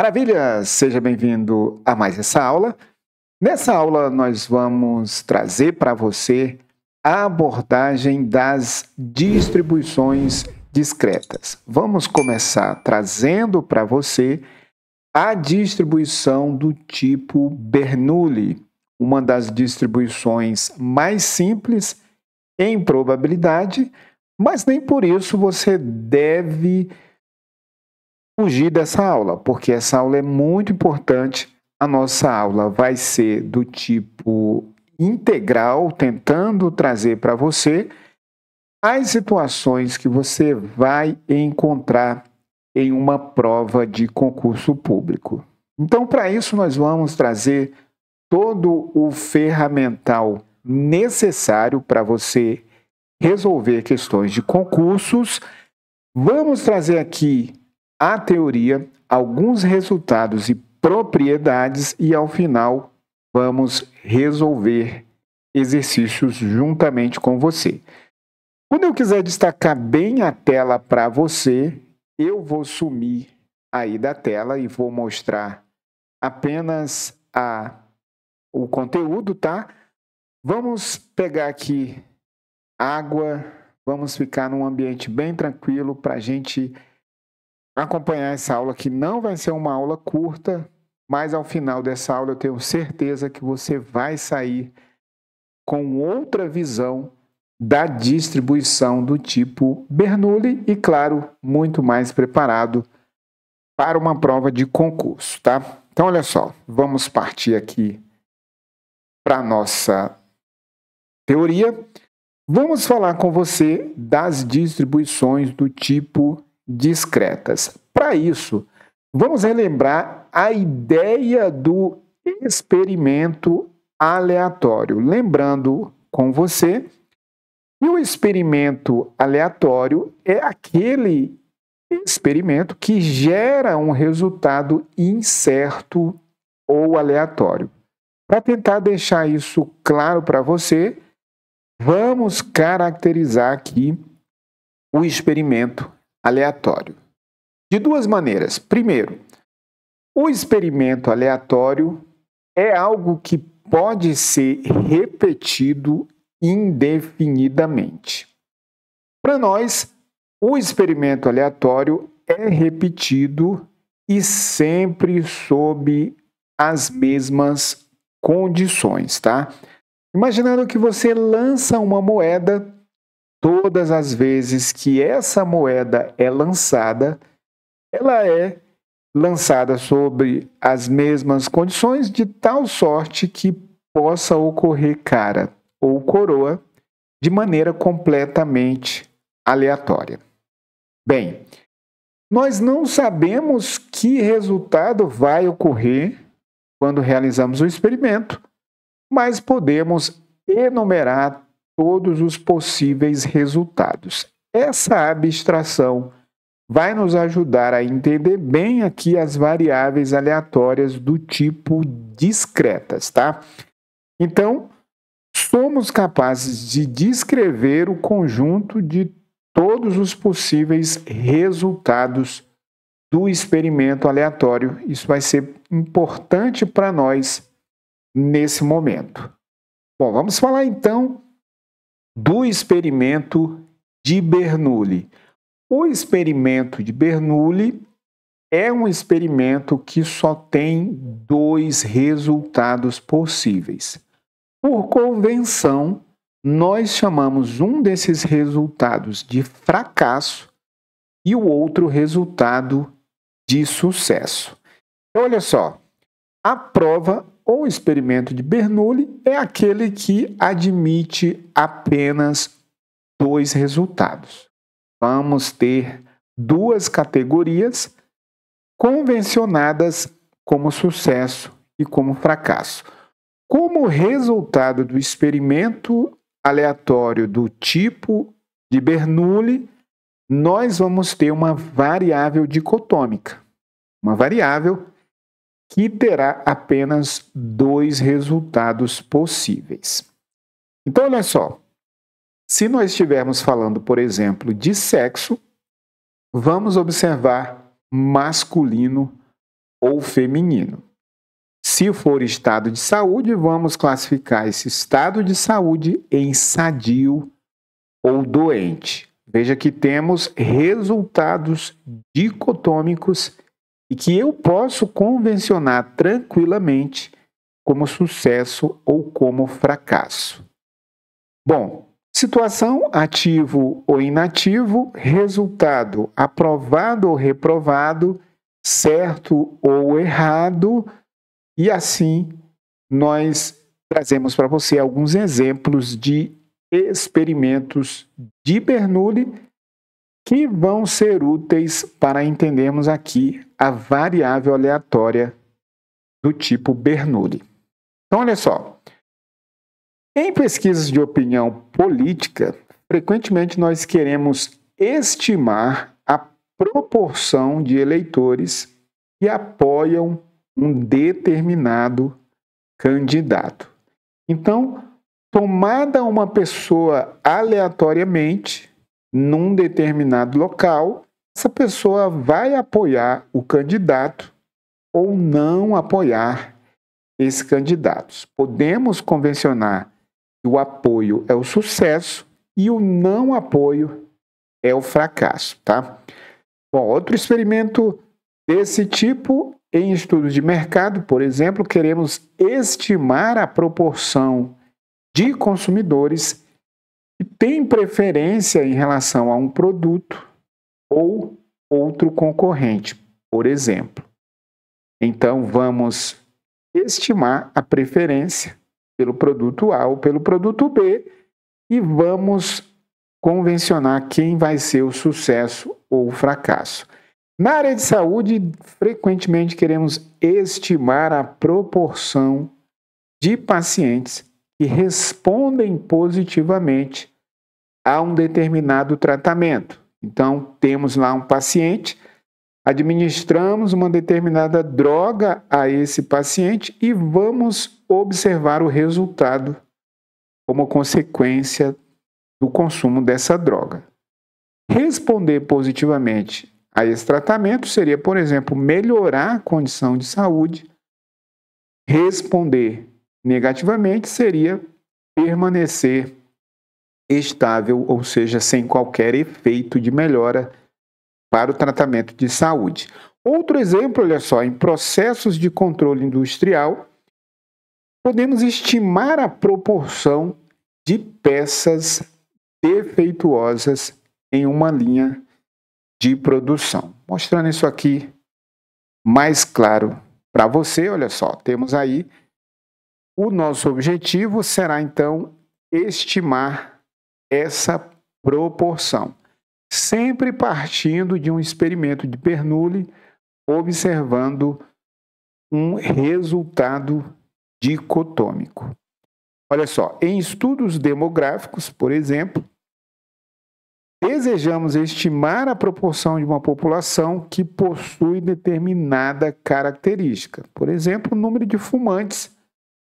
Maravilha! Seja bem-vindo a mais essa aula. Nessa aula, nós vamos trazer para você a abordagem das distribuições discretas. Vamos começar trazendo para você a distribuição do tipo Bernoulli, uma das distribuições mais simples em probabilidade, mas nem por isso você deve fugir dessa aula, porque essa aula é muito importante. A nossa aula vai ser do tipo integral, tentando trazer para você as situações que você vai encontrar em uma prova de concurso público. Então, para isso, nós vamos trazer todo o ferramental necessário para você resolver questões de concursos. Vamos trazer aqui a teoria, alguns resultados e propriedades e ao final vamos resolver exercícios juntamente com você. Quando eu quiser destacar bem a tela para você, eu vou sumir aí da tela e vou mostrar apenas a o conteúdo, tá? Vamos pegar aqui água, vamos ficar num ambiente bem tranquilo para a gente acompanhar essa aula que não vai ser uma aula curta, mas ao final dessa aula eu tenho certeza que você vai sair com outra visão da distribuição do tipo Bernoulli e, claro, muito mais preparado para uma prova de concurso, tá? Então, olha só, vamos partir aqui para nossa teoria. Vamos falar com você das distribuições do tipo discretas. Para isso, vamos relembrar a ideia do experimento aleatório. Lembrando com você que o experimento aleatório é aquele experimento que gera um resultado incerto ou aleatório. Para tentar deixar isso claro para você, vamos caracterizar aqui o experimento aleatório. De duas maneiras. Primeiro, o experimento aleatório é algo que pode ser repetido indefinidamente. Para nós, o experimento aleatório é repetido e sempre sob as mesmas condições, tá? Imaginando que você lança uma moeda todas as vezes que essa moeda é lançada, ela é lançada sobre as mesmas condições, de tal sorte que possa ocorrer cara ou coroa de maneira completamente aleatória. Bem, nós não sabemos que resultado vai ocorrer quando realizamos o experimento, mas podemos enumerar todos os possíveis resultados. Essa abstração vai nos ajudar a entender bem aqui as variáveis aleatórias do tipo discretas, tá? Então, somos capazes de descrever o conjunto de todos os possíveis resultados do experimento aleatório. Isso vai ser importante para nós nesse momento. Bom, vamos falar então do experimento de Bernoulli. O experimento de Bernoulli é um experimento que só tem dois resultados possíveis. Por convenção, nós chamamos um desses resultados de fracasso e o outro resultado de sucesso. Olha só, a prova ou experimento de Bernoulli é aquele que admite apenas dois resultados. Vamos ter duas categorias convencionadas como sucesso e como fracasso. Como resultado do experimento aleatório do tipo de Bernoulli, nós vamos ter uma variável dicotômica, uma variável que terá apenas dois resultados possíveis. Então, olha só. Se nós estivermos falando, por exemplo, de sexo, vamos observar masculino ou feminino. Se for estado de saúde, vamos classificar esse estado de saúde em sadio ou doente. Veja que temos resultados dicotômicos e que eu posso convencionar tranquilamente como sucesso ou como fracasso. Bom, situação ativo ou inativo, resultado aprovado ou reprovado, certo ou errado, e assim nós trazemos para você alguns exemplos de experimentos de Bernoulli que vão ser úteis para entendermos aqui a variável aleatória do tipo Bernoulli. Então, olha só. Em pesquisas de opinião política, frequentemente nós queremos estimar a proporção de eleitores que apoiam um determinado candidato. Então, tomada uma pessoa aleatoriamente, num determinado local, essa pessoa vai apoiar o candidato ou não apoiar esse candidato. Podemos convencionar que o apoio é o sucesso e o não apoio é o fracasso, tá? Bom, outro experimento desse tipo em estudos de mercado, por exemplo, queremos estimar a proporção de consumidores tem preferência em relação a um produto ou outro concorrente, por exemplo. Então, vamos estimar a preferência pelo produto A ou pelo produto B e vamos convencionar quem vai ser o sucesso ou o fracasso. Na área de saúde, frequentemente queremos estimar a proporção de pacientes que respondem positivamente a um determinado tratamento. Então, temos lá um paciente, administramos uma determinada droga a esse paciente e vamos observar o resultado como consequência do consumo dessa droga. Responder positivamente a esse tratamento seria, por exemplo, melhorar a condição de saúde. Responder negativamente seria permanecer estável, ou seja, sem qualquer efeito de melhora para o tratamento de saúde. Outro exemplo, olha só, em processos de controle industrial, podemos estimar a proporção de peças defeituosas em uma linha de produção. Mostrando isso aqui mais claro para você, olha só, temos aí o nosso objetivo será então estimar essa proporção, sempre partindo de um experimento de Bernoulli, observando um resultado dicotômico. Olha só, em estudos demográficos, por exemplo, desejamos estimar a proporção de uma população que possui determinada característica. Por exemplo, o número de fumantes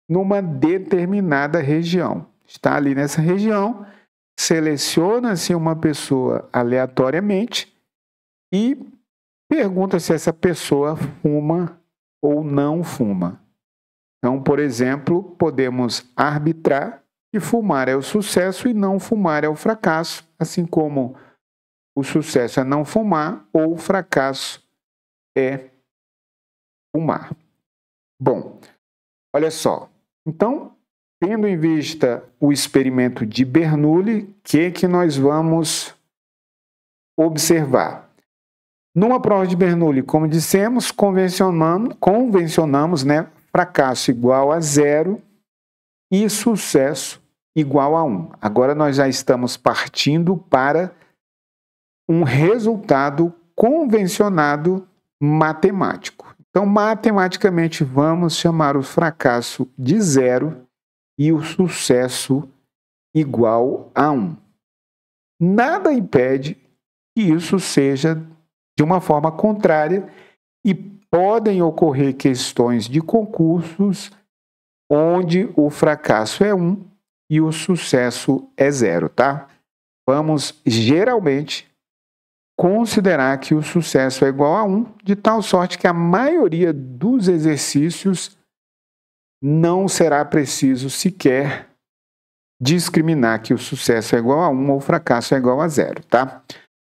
numa determinada região. Está ali nessa região, seleciona-se uma pessoa aleatoriamente e pergunta se essa pessoa fuma ou não fuma. Então, por exemplo, podemos arbitrar que fumar é o sucesso e não fumar é o fracasso, assim como o sucesso é não fumar ou o fracasso é fumar. Bom, olha só. Então, Tendo em vista o experimento de Bernoulli, o que, é que nós vamos observar? Numa prova de Bernoulli, como dissemos, convencionamos, convencionamos né, fracasso igual a zero e sucesso igual a Um. Agora nós já estamos partindo para um resultado convencionado matemático. Então, matematicamente, vamos chamar o fracasso de zero e o sucesso igual a Um. Nada impede que isso seja de uma forma contrária e podem ocorrer questões de concursos onde o fracasso é um e o sucesso é zero, tá? Vamos geralmente considerar que o sucesso é igual a um, de tal sorte que a maioria dos exercícios não será preciso sequer discriminar que o sucesso é igual a 1 ou o fracasso é igual a zero, tá?